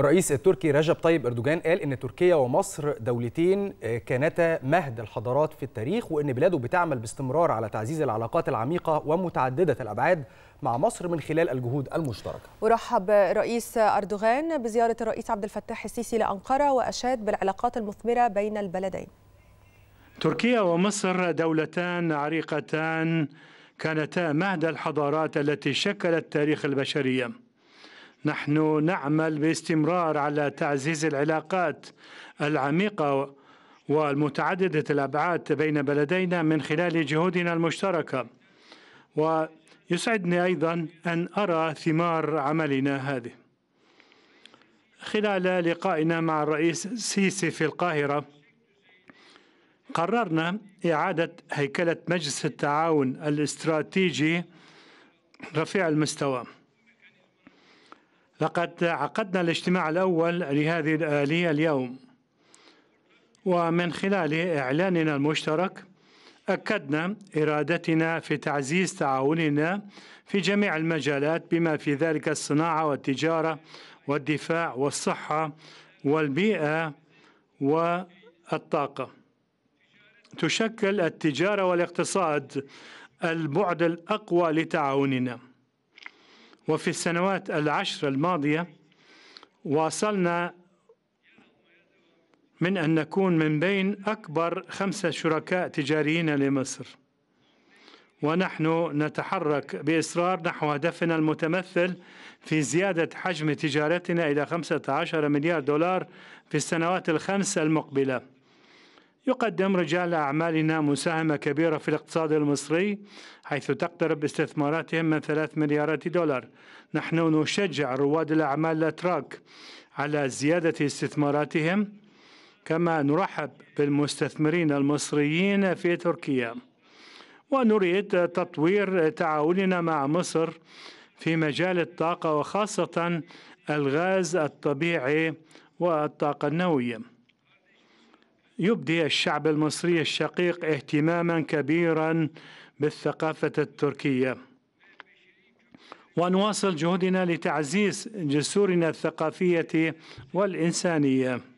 الرئيس التركي رجب طيب اردوغان قال ان تركيا ومصر دولتين آه، كانتا مهد الحضارات في التاريخ وان بلاده بتعمل باستمرار على تعزيز العلاقات العميقه ومتعدده الابعاد مع مصر من خلال الجهود المشتركه. ورحب رئيس اردوغان بزياره الرئيس عبد الفتاح السيسي لانقره واشاد بالعلاقات المثمره بين البلدين. تركيا ومصر دولتان عريقتان كانتا مهد الحضارات التي شكلت تاريخ البشريه. نحن نعمل باستمرار على تعزيز العلاقات العميقه والمتعدده الابعاد بين بلدينا من خلال جهودنا المشتركه ويسعدني ايضا ان ارى ثمار عملنا هذه خلال لقائنا مع الرئيس السيسي في القاهره قررنا اعاده هيكله مجلس التعاون الاستراتيجي رفيع المستوى لقد عقدنا الاجتماع الأول لهذه الآلية اليوم ومن خلال إعلاننا المشترك أكدنا إرادتنا في تعزيز تعاوننا في جميع المجالات بما في ذلك الصناعة والتجارة والدفاع والصحة والبيئة والطاقة تشكل التجارة والاقتصاد البعد الأقوى لتعاوننا وفي السنوات العشر الماضية واصلنا من أن نكون من بين أكبر خمسة شركاء تجاريين لمصر ونحن نتحرك بإصرار نحو هدفنا المتمثل في زيادة حجم تجارتنا إلى 15 مليار دولار في السنوات الخمس المقبلة يقدم رجال أعمالنا مساهمة كبيرة في الاقتصاد المصري حيث تقترب استثماراتهم من ثلاث مليارات دولار نحن نشجع رواد الأعمال الأتراك على زيادة استثماراتهم كما نرحب بالمستثمرين المصريين في تركيا ونريد تطوير تعاوننا مع مصر في مجال الطاقة وخاصة الغاز الطبيعي والطاقة النووية يبدي الشعب المصري الشقيق اهتماما كبيرا بالثقافة التركية ونواصل جهودنا لتعزيز جسورنا الثقافية والإنسانية